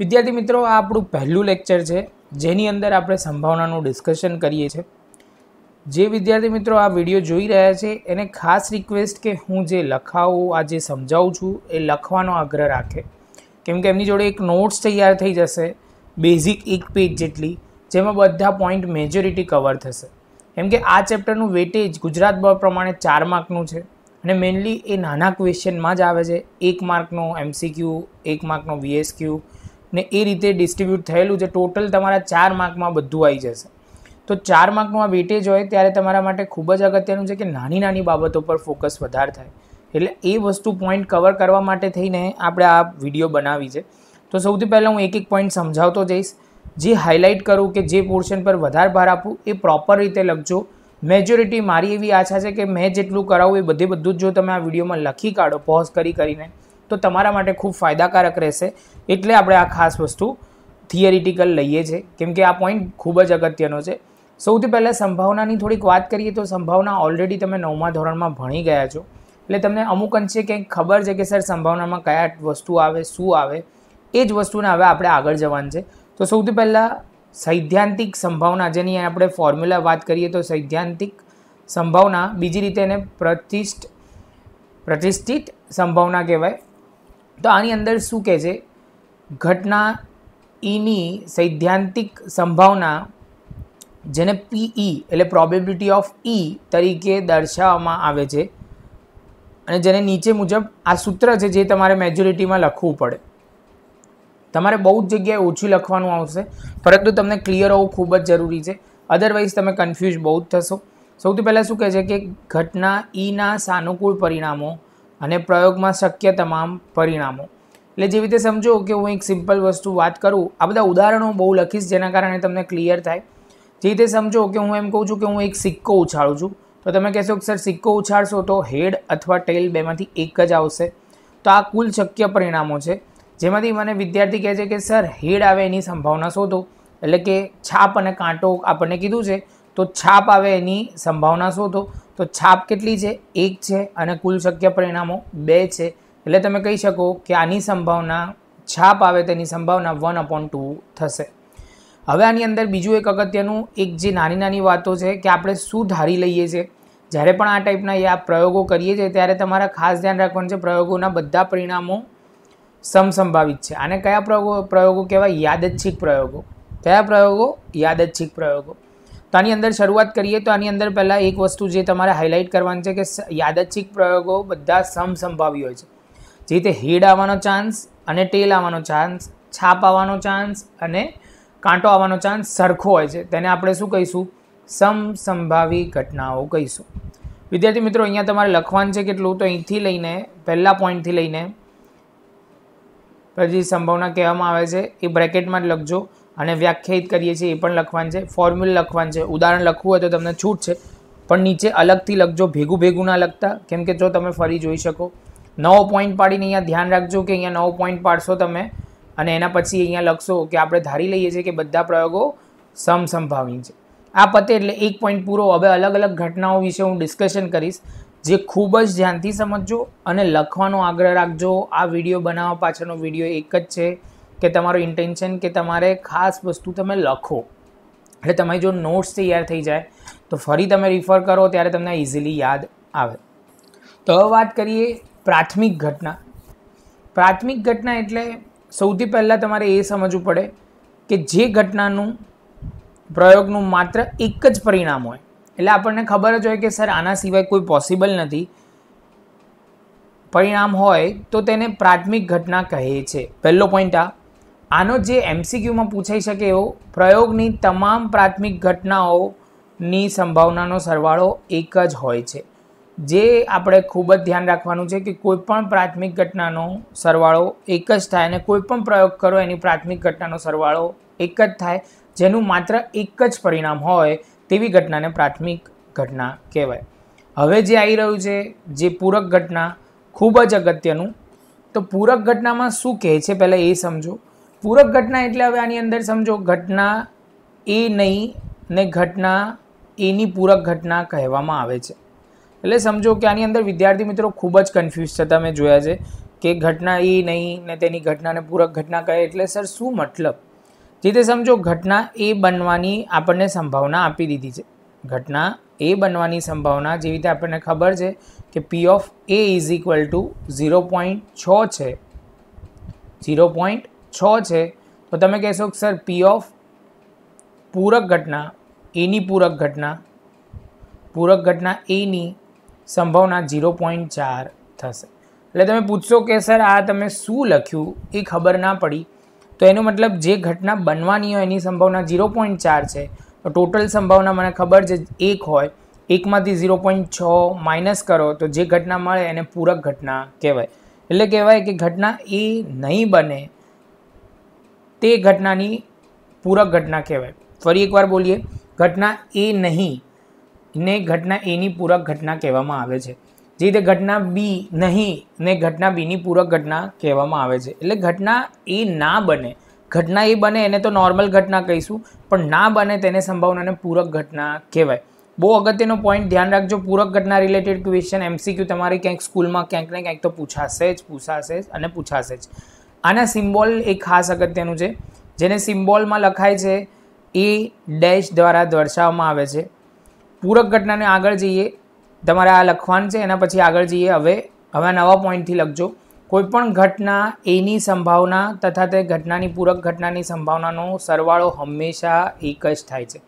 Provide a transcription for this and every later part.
વિદ્યાર્થી મિત્રો આ આપણું પહેલું લેક્ચર છે જેની અંદર આપણે સંભાવનાનું ડિસ્કશન કરીએ છીએ જે વિદ્યાર્થી મિત્રો આ વિડીયો જોઈ રહ્યા છે એને ખાસ રિક્વેસ્ટ કે હું જે લખાવું આ જે સમજાવું છું એ લખવાનો આગ્રહ રાખે કેમ કે એમની જોડે એક નોટ્સ તૈયાર થઈ જશે બેઝિક એક પેજ જેટલી જેમાં બધા પોઈન્ટ મેજોરિટી કવર થશે કેમ કે આ ચેપ્ટરનું વેટેજ ગુજરાત બોર્ડ પ્રમાણે ચાર માર્કનું છે અને મેઇનલી એ નાના ક્વેશ્ચનમાં જ આવે છે એક માર્કનો એમસીક્યુ એક માર્કનો વીએસક્યુ ને એ રીતે ડિસ્ટ્રીબ્યુટ થયેલું છે ટોટલ તમારા ચાર માર્કમાં બધું આવી જશે તો ચાર માર્કનું આ વેટેજ હોય ત્યારે તમારા માટે ખૂબ જ અગત્યનું છે કે નાની નાની બાબતો પર ફોકસ વધારે થાય એટલે એ વસ્તુ પોઈન્ટ કવર કરવા માટે થઈને આપણે આ વિડીયો બનાવી છે તો સૌથી પહેલાં હું એક એક પોઈન્ટ સમજાવતો જઈશ જે હાઇલાઇટ કરું કે જે પોર્શન પર વધારે ભાર આપું એ પ્રોપર રીતે લખજો મેજોરિટી મારી એવી આશા છે કે મેં જેટલું કરાવું એ બધે બધું જ જો તમે આ વિડીયોમાં લખી કાઢો પોઝ કરી કરીને તો તમારા માટે ખૂબ ફાયદાકારક રહેશે એટલે આપણે આ ખાસ વસ્તુ થિયરિટિકલ લઈએ છીએ કેમ કે આ પોઈન્ટ ખૂબ જ અગત્યનો છે સૌથી પહેલાં સંભાવનાની થોડીક વાત કરીએ તો સંભાવના ઓલરેડી તમે નવમા ધોરણમાં ભણી ગયા છો એટલે તમને અમુક અંશે ક્યાંક ખબર છે કે સર સંભાવનામાં કયા વસ્તુ આવે શું આવે એ જ વસ્તુને હવે આપણે આગળ જવાનું છે તો સૌથી પહેલાં સૈદ્ધાંતિક સંભાવના જેની આપણે ફોર્મ્યુલા વાત કરીએ તો સૈદ્ધાંતિક સંભાવના બીજી રીતે એને પ્રતિષ્ઠ પ્રતિષ્ઠિત સંભાવના કહેવાય તો આની અંદર શું કહે છે ઘટના ઈની સૈદ્ધાંતિક સંભાવના જેને પીઈ e એટલે પ્રોબેબિલિટી ઓફ ઈ તરીકે દર્શાવવામાં આવે છે અને જેને નીચે મુજબ આ સૂત્ર છે જે તમારે મેજોરિટીમાં લખવું પડે તમારે બહુ જ જગ્યાએ ઓછું લખવાનું આવશે પરંતુ તમને ક્લિયર હોવું ખૂબ જ જરૂરી છે અદરવાઇઝ તમે કન્ફ્યુઝ બહુ જ થશો સૌથી પહેલાં શું કહે છે કે ઘટના ઈના e સાનુકૂળ પરિણામો અને પ્રયોગમાં શક્ય તમામ પરિણામો એટલે જેવી રીતે સમજો કે હું એક સિમ્પલ વસ્તુ વાત કરું આ બધા ઉદાહરણો બહુ લખીશ જેના કારણે તમને ક્લિયર થાય જે રીતે સમજો કે હું એમ કહું છું કે હું એક સિક્કો ઉછાળું છું તો તમે કહેશો કે સર સિક્કો ઉછાળશો તો હેડ અથવા ટેલ બેમાંથી એક જ આવશે તો આ કુલ શક્ય પરિણામો છે જેમાંથી મને વિદ્યાર્થી કહે છે કે સર હેડ આવે એની સંભાવના શોધો એટલે કે છાપ અને કાંટો આપણને કીધું છે તો છાપ આવે એની સંભાવના શોધો તો છાપ કેટલી છે એક છે અને કુલ શક્ય પરિણામો બે છે એટલે તમે કહી શકો કે આની સંભાવના છાપ આવે તેની સંભાવના વન અપોન ટુ થશે હવે આની અંદર બીજું એક અગત્યનું એક જે નાની નાની વાતો છે કે આપણે શું ધારી લઈએ છીએ જ્યારે પણ આ ટાઈપના આ પ્રયોગો કરીએ છીએ ત્યારે તમારે ખાસ ધ્યાન રાખવાનું છે પ્રયોગોના બધા પરિણામો સમસંભાવિત છે આને કયા પ્રયોગો પ્રયોગો કહેવાય યાદચ્છિક પ્રયોગો કયા પ્રયોગો યાદચ્છિક પ્રયોગો તો આની અંદર શરૂઆત કરીએ તો આની અંદર પહેલાં એક વસ્તુ જે તમારે હાઇલાઇટ કરવાની છે કે યાદચ્છિક પ્રયોગો બધા સમસંભાવી હોય છે જે રીતે હેડ આવવાનો ચાન્સ અને ટેલ આવવાનો ચાન્સ છાપ આવવાનો ચાન્સ અને કાંટો આવવાનો ચાન્સ સરખો હોય છે તેને આપણે શું કહીશું સમસંભાવી ઘટનાઓ કહીશું વિદ્યાર્થી મિત્રો અહીંયા તમારે લખવાનું છે કેટલું તો અહીંથી લઈને પહેલાં પોઈન્ટથી લઈને પછી સંભાવના કહેવામાં આવે છે એ બ્રેકેટમાં જ લખજો અને વ્યાખ્યાયિત કરીએ છીએ એ પણ લખવાનું છે ફોર્મ્યુલ લખવાનું છે ઉદાહરણ લખવું હોય તો તમને છૂટ છે પણ નીચે અલગથી લખજો ભેગું ભેગું ના લખતા કેમ કે જો તમે ફરી જોઈ શકો નવો પોઈન્ટ પાડીને અહીંયા ધ્યાન રાખજો કે અહીંયા નવો પોઈન્ટ પાડશો તમે અને એના પછી અહીંયા લખશો કે આપણે ધારી લઈએ છીએ કે બધા પ્રયોગો સમસંભાવી છે આ પતે એટલે એક પોઈન્ટ પૂરો હવે અલગ અલગ ઘટનાઓ વિશે હું ડિસ્કશન કરીશ જે ખૂબ જ ધ્યાનથી સમજજો અને લખવાનો આગ્રહ રાખજો આ વિડીયો બનાવવા પાછળનો વિડીયો એક જ છે કે તમારું ઇન્ટેન્શન કે તમારે ખાસ વસ્તુ તમે લખો એટલે તમારી જો નોટ્સ તૈયાર થઈ જાય તો ફરી તમે રિફર કરો ત્યારે તમને ઇઝીલી યાદ આવે તો વાત કરીએ પ્રાથમિક ઘટના પ્રાથમિક ઘટના એટલે સૌથી પહેલાં તમારે એ સમજવું પડે કે જે ઘટનાનું પ્રયોગનું માત્ર એક જ પરિણામ હોય એટલે આપણને ખબર જ હોય કે સર આના સિવાય કોઈ પોસિબલ નથી પરિણામ હોય તો તેને પ્રાથમિક ઘટના કહે છે પહેલો પોઈન્ટ આ આનો જે એમસીક્યુમાં પૂછાઈ શકે એવો પ્રયોગની તમામ પ્રાથમિક ઘટનાઓની સંભાવનાનો સરવાળો એક જ હોય છે જે આપણે ખૂબ જ ધ્યાન રાખવાનું છે કે કોઈપણ પ્રાથમિક ઘટનાનો સરવાળો એક જ થાય અને કોઈપણ પ્રયોગ કરો એની પ્રાથમિક ઘટનાનો સરવાળો એક જ થાય જેનું માત્ર એક જ પરિણામ હોય તેવી ઘટનાને પ્રાથમિક ઘટના કહેવાય હવે જે આવી રહ્યું છે જે પૂરક ઘટના ખૂબ જ અગત્યનું તો પૂરક ઘટનામાં શું કહે છે પહેલાં એ સમજો પૂરક ઘટના એટલે હવે આની અંદર સમજો ઘટના એ નહીં ને ઘટના એની પૂરક ઘટના કહેવામાં આવે છે એટલે સમજો કે આની અંદર વિદ્યાર્થી મિત્રો ખૂબ જ કન્ફ્યુઝ થતા મેં જોયા છે કે ઘટના એ નહીં ને તેની ઘટનાને પૂરક ઘટના કહે એટલે સર શું મતલબ જે તે સમજો ઘટના એ બનવાની આપણને સંભાવના આપી દીધી છે ઘટના એ બનવાની સંભાવના જેવી રીતે આપણને ખબર છે કે P of A is equal to zero point છ છે ઝીરો પોઈન્ટ છ છે તો તમે કહેશો કે સર પી ઓફ પૂરક ઘટના એની પૂરક ઘટના પૂરક ઘટના એની સંભાવના ઝીરો પોઈન્ટ ચાર થશે એટલે તમે પૂછશો કે સર આ તમે શું લખ્યું એ ખબર ના પડી તો એનો મતલબ જે ઘટના બનવાની હોય એની સંભાવના ઝીરો પોઈન્ટ ચાર છે તો ટોટલ સંભાવના મને ખબર છે એક હોય એકમાંથી ઝીરો પોઈન્ટ છ માઇનસ કરો તો જે ઘટના મળે એને પૂરક ઘટના કહેવાય એટલે કહેવાય કે ઘટના એ નહીં બને તે ઘટનાની પૂરક ઘટના કહેવાય ફરી એકવાર બોલીએ ઘટના એ નહીં ને ઘટના એની પૂરક ઘટના કહેવામાં આવે છે જે રીતે ઘટના બી નહીં ને ઘટના બીની પૂરક ઘટના કહેવામાં આવે છે એટલે ઘટના એ ના બને ઘટના એ બને એને તો નોર્મલ ઘટના કહીશું પણ ના બને તેને સંભાવનાને પૂરક ઘટના કહેવાય બહુ અગત્યનો પોઈન્ટ ધ્યાન રાખજો પૂરક ઘટના રિલેટેડ ક્વેશ્ચન એમસીક્યુ તમારી ક્યાંક સ્કૂલમાં ક્યાંક ને ક્યાંક તો પૂછાશે જ પૂછાશે જ અને પૂછાશે જ આના સિમ્બોલ એ ખાસ અગત્યનું છે જેને સિમ્બોલમાં લખાય છે એ ડેશ દ્વારા દર્શાવવામાં આવે છે પૂરક ઘટનાને આગળ જઈએ તમારે આ લખવાનું છે એના પછી આગળ જઈએ હવે હવે નવા પોઈન્ટથી લખજો કોઈપણ ઘટના એની સંભાવના તથા તે ઘટનાની પૂરક ઘટનાની સંભાવનાનો સરવાળો હંમેશા એક જ થાય છે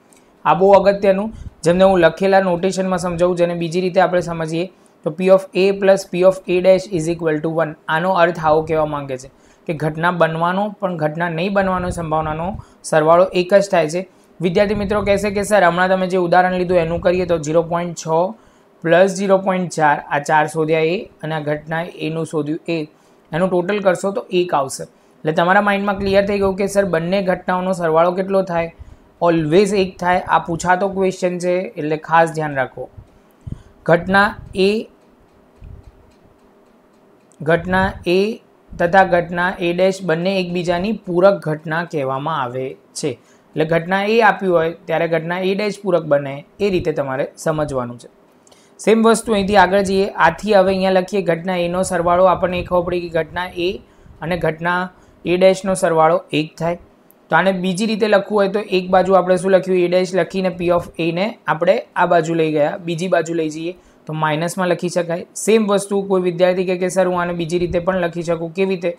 આ બહુ અગત્યનું જેમને હું લખેલા નોટેશનમાં સમજાવું જેને બીજી રીતે આપણે સમજીએ તો P of A plus P of A dash is equal to one આનો અર્થ આવો કહેવા માંગે છે કે ઘટના બનવાનો પણ ઘટના નહીં બનવાનો સંભાવનાનો સરવાળો એક જ થાય છે વિદ્યાર્થી મિત્રો કહેશે કે સર હમણાં તમે જે ઉદાહરણ લીધું એનું કરીએ તો ઝીરો પોઈન્ટ છ પ્લસ ઝીરો પોઈન્ટ ચાર આ ચાર શોધ્યા એ અને આ ઘટના એનું શોધ્યું એ એનું ટોટલ કરશો તો એક આવશે એટલે તમારા માઇન્ડમાં ક્લિયર થઈ ગયું કે સર બંને ઘટનાઓનો સરવાળો કેટલો થાય ઓલવેઝ એક થાય આ પૂછાતો ક્વેશ્ચન છે એટલે ખાસ ધ્યાન રાખો ઘટના એ ઘટના એ તથા ઘટના એ ડેશ બંને એકબીજાની પૂરક ઘટના કહેવામાં આવે છે એટલે ઘટના એ આપી હોય ત્યારે ઘટના એ ડેશ પૂરક બને એ રીતે તમારે સમજવાનું છે સેમ વસ્તુ અહીંથી આગળ જઈએ આથી હવે અહીંયા લખીએ ઘટના એનો સરવાળો આપણને ખબર પડી કે ઘટના એ અને ઘટના એ ડેશનો સરવાળો એક થાય તો આને બીજી રીતે લખવું હોય તો એક બાજુ આપણે શું લખ્યું એ ડેશ લખીને પી ઓફ એને આપણે આ બાજુ લઈ ગયા બીજી બાજુ લઈ જઈએ તો માઇનસમાં લખી શકાય સેમ વસ્તુ કોઈ વિદ્યાર્થી કહે કે સર હું આને બીજી રીતે પણ લખી શકું કેવી રીતે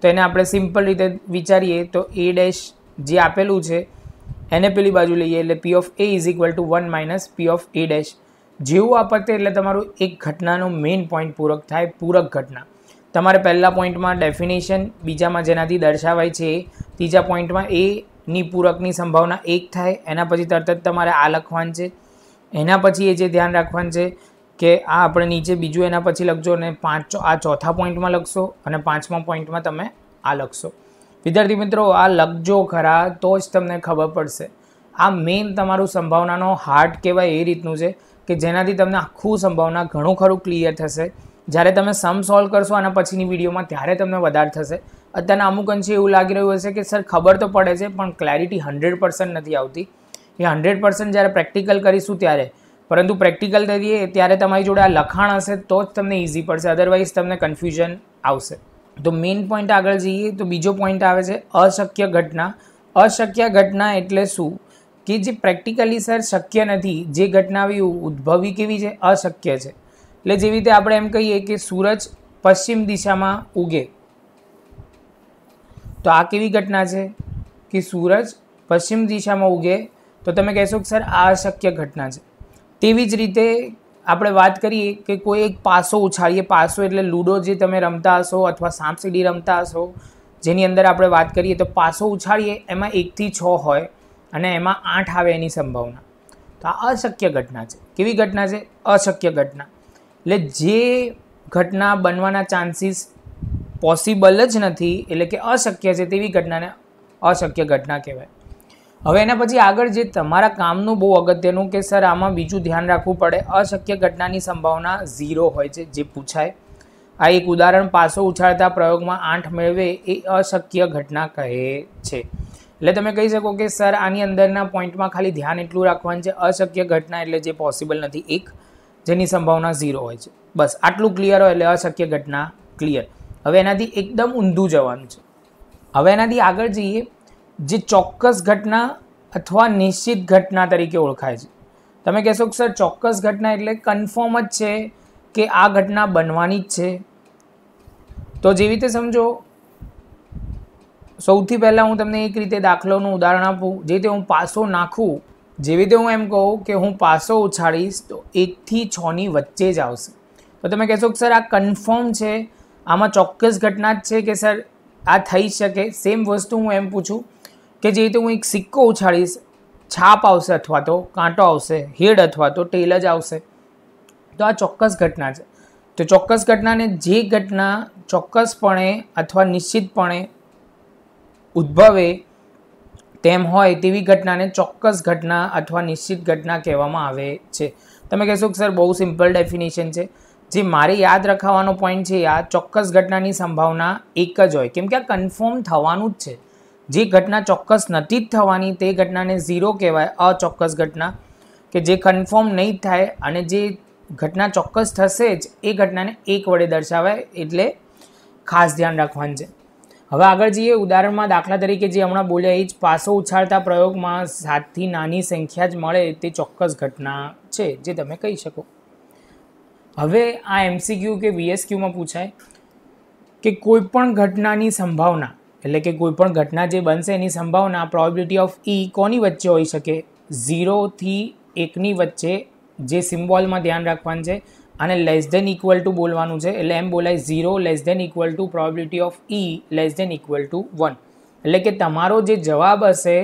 તો એને આપણે સિમ્પલ રીતે વિચારીએ તો એ ડેશ જે આપેલું છે એને પેલી બાજુ લઈએ એટલે P of A is equal to one minus P of A dash જેવું આપતે એટલે તમારું એક ઘટનાનો મેઇન પોઈન્ટ પૂરક થાય પૂરક ઘટના તમારે પહેલા પોઈન્ટમાં ડેફિનેશન બીજામાં જેનાથી દર્શાવાય છે ત્રીજા પોઈન્ટમાં એની પૂરકની સંભાવના એક થાય એના પછી તરત જ તમારે આ લખવાનું છે એના પછી એ જે ધ્યાન રાખવાનું છે કે આ આપણે નીચે બીજું એના પછી લખજો અને પાંચ આ ચોથા પોઈન્ટમાં લખશો અને પાંચમા પોઈન્ટમાં તમે આ લખશો વિદ્યાર્થી મિત્રો આ લખજો ખરા તો જ તમને ખબર પડશે આ મેઇન તમારું સંભાવનાનો હાર્ટ કહેવાય એ રીતનું છે કે જેનાથી તમને આખું સંભાવના ઘણું ખરું ક્લિયર થશે જ્યારે તમે સમ સોલ્વ કરશો આના પછીની વિડીયોમાં ત્યારે તમને વધારે થશે અત્યારના અમુક અંશે એવું લાગી રહ્યું હશે કે સર ખબર તો પડે છે પણ ક્લેરિટી હંડ્રેડ નથી આવતી એ હંડ્રેડ જ્યારે પ્રેક્ટિકલ કરીશું ત્યારે પરંતુ પ્રેક્ટિકલ તરીકે ત્યારે તમારી જોડે આ લખાણ હશે તો જ તમને ઇઝી પડશે અદરવાઇઝ તમને કન્ફ્યુઝન આવશે તો મેઇન પોઈન્ટ આગળ જઈએ તો બીજો પોઈન્ટ આવે છે અશક્ય ઘટના અશક્ય ઘટના એટલે શું કે જે પ્રેક્ટિકલી સર શક્ય નથી જે ઘટના આવી ઉદ્ભવી કેવી છે અશક્ય છે એટલે જેવી રીતે આપણે એમ કહીએ કે સૂરજ પશ્ચિમ દિશામાં ઉગે તો આ કેવી ઘટના છે કે સૂરજ પશ્ચિમ દિશામાં ઉગે તો તમે કહેશો કે સર આ અશક્ય ઘટના છે તેવી જ રીતે આપણે વાત કરીએ કે કોઈ એક પાસો ઉછાળીએ પાસો એટલે લૂડો જે તમે રમતા હશો અથવા સીડી રમતા હશો જેની અંદર આપણે વાત કરીએ તો પાસો ઉછાળીએ એમાં એકથી છ હોય અને એમાં આઠ આવે એની સંભાવના તો આ અશક્ય ઘટના છે કેવી ઘટના છે અશક્ય ઘટના એટલે જે ઘટના બનવાના ચાન્સીસ પોસિબલ જ નથી એટલે કે અશક્ય છે તેવી ઘટનાને અશક્ય ઘટના કહેવાય હવે એના પછી આગળ જે તમારા કામનું બહુ અગત્યનું કે સર આમાં બીજું ધ્યાન રાખવું પડે અશક્ય ઘટનાની સંભાવના ઝીરો હોય છે જે પૂછાય આ એક ઉદાહરણ પાસો ઉછાળતા પ્રયોગમાં આઠ મેળવે એ અશક્ય ઘટના કહે છે એટલે તમે કહી શકો કે સર આની અંદરના પોઈન્ટમાં ખાલી ધ્યાન એટલું રાખવાનું છે અશક્ય ઘટના એટલે જે પોસિબલ નથી એક જેની સંભાવના ઝીરો હોય છે બસ આટલું ક્લિયર હોય એટલે અશક્ય ઘટના ક્લિયર હવે એનાથી એકદમ ઊંધું જવાનું છે હવે એનાથી આગળ જઈએ જે ચોક્કસ ઘટના અથવા નિશ્ચિત ઘટના તરીકે ઓળખાય છે તમે કહેશો કે સર ચોક્કસ ઘટના એટલે કન્ફર્મ જ છે કે આ ઘટના બનવાની જ છે તો જેવી રીતે સમજો સૌથી પહેલાં હું તમને એક રીતે દાખલોનું ઉદાહરણ આપું જે રીતે હું પાસો નાખું જેવી રીતે હું એમ કહું કે હું પાસો ઉછાળીશ તો એકથી છની વચ્ચે જ આવશે તો તમે કહેશો કે સર આ કન્ફર્મ છે આમાં ચોક્કસ ઘટના જ છે કે સર આ થઈ શકે સેમ વસ્તુ હું એમ પૂછું કે જે રીતે હું એક સિક્કો ઉછાળીશ છાપ આવશે અથવા તો કાંટો આવશે હેડ અથવા તો ટેલ જ આવશે તો આ ચોક્કસ ઘટના છે તો ચોક્કસ ઘટનાને જે ઘટના ચોક્કસપણે અથવા નિશ્ચિતપણે ઉદ્ભવે તેમ હોય તેવી ઘટનાને ચોક્કસ ઘટના અથવા નિશ્ચિત ઘટના કહેવામાં આવે છે તમે કહેશો કે સર બહુ સિમ્પલ ડેફિનેશન છે જે મારે યાદ રખાવાનો પોઈન્ટ છે આ ચોક્કસ ઘટનાની સંભાવના એક જ હોય કેમ કે આ કન્ફર્મ થવાનું જ છે જે ઘટના ચોક્કસ નથી જ થવાની તે ઘટનાને ઝીરો કહેવાય અચોક્કસ ઘટના કે જે કન્ફર્મ નહીં થાય અને જે ઘટના ચોક્કસ થશે જ એ ઘટનાને એક વડે દર્શાવાય એટલે ખાસ ધ્યાન રાખવાનું છે હવે આગળ જઈએ ઉદાહરણમાં દાખલા તરીકે જે હમણાં બોલ્યા એ જ પાસો ઉછાળતા પ્રયોગમાં સાતથી નાની સંખ્યા જ મળે તે ચોક્કસ ઘટના છે જે તમે કહી શકો હવે આ એમસીક્યુ કે વીએસક્યુમાં પૂછાય કે કોઈપણ ઘટનાની સંભાવના એટલે કે કોઈપણ ઘટના જે બનશે એની સંભાવના પ્રોબેબિલિટી ઓફ ઈ કોની વચ્ચે હોઈ શકે ઝીરોથી એકની વચ્ચે જે સિમ્બોલમાં ધ્યાન રાખવાનું છે અને લેસ ધેન ઇક્વલ ટુ બોલવાનું છે એટલે એમ બોલાય zero less than equal to probability of E less than equal to one એટલે કે તમારો જે જવાબ હશે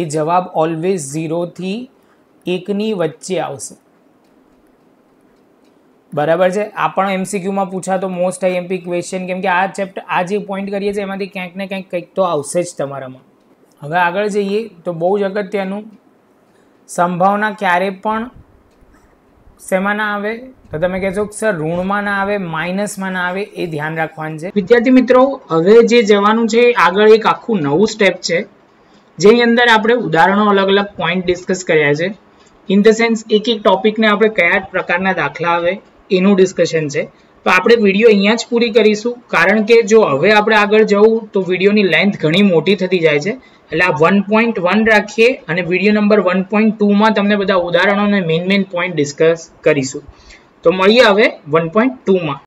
એ જવાબ ઓલવેઝ ઝીરોથી એકની વચ્ચે આવશે બરાબર છે આ પણ એમસીક્યુમાં પૂછાતો મોસ્ટ આઈએમપી ક્વેશ્ચન કેમ કે આ ચેપ્ટર આ જે પોઈન્ટ કરીએ છીએ એમાંથી ક્યાંક ને ક્યાંક કંઈક તો આવશે જ તમારામાં હવે આગળ જઈએ તો બહુ જ અગત્યનું સંભાવના ક્યારે પણ શેમાં ના આવે તો તમે કહેશો કે સર ઋણમાં ના આવે માઇનસમાં ના આવે એ ધ્યાન રાખવાનું છે વિદ્યાર્થી મિત્રો હવે જે જવાનું છે આગળ એક આખું નવું સ્ટેપ છે જેની અંદર આપણે ઉદાહરણો અલગ અલગ પોઈન્ટ ડિસ્કસ કર્યા છે ઇન ધ સેન્સ એક એક ટોપિકને આપણે કયા પ્રકારના દાખલા આવે એનું ડિસ્કશન છે તો આપણે વિડીયો અહીંયા જ પૂરી કરીશું કારણ કે જો હવે આપણે આગળ જવું તો વિડીયોની લેન્થ ઘણી મોટી થતી જાય છે એટલે આ વન પોઈન્ટ વન રાખીએ અને વિડીયો નંબર વન પોઈન્ટ ટુમાં તમને બધા ઉદાહરણો અને મેઇન મેઇન પોઈન્ટ ડિસ્કસ કરીશું તો મળીએ હવે વન પોઈન્ટ ટુમાં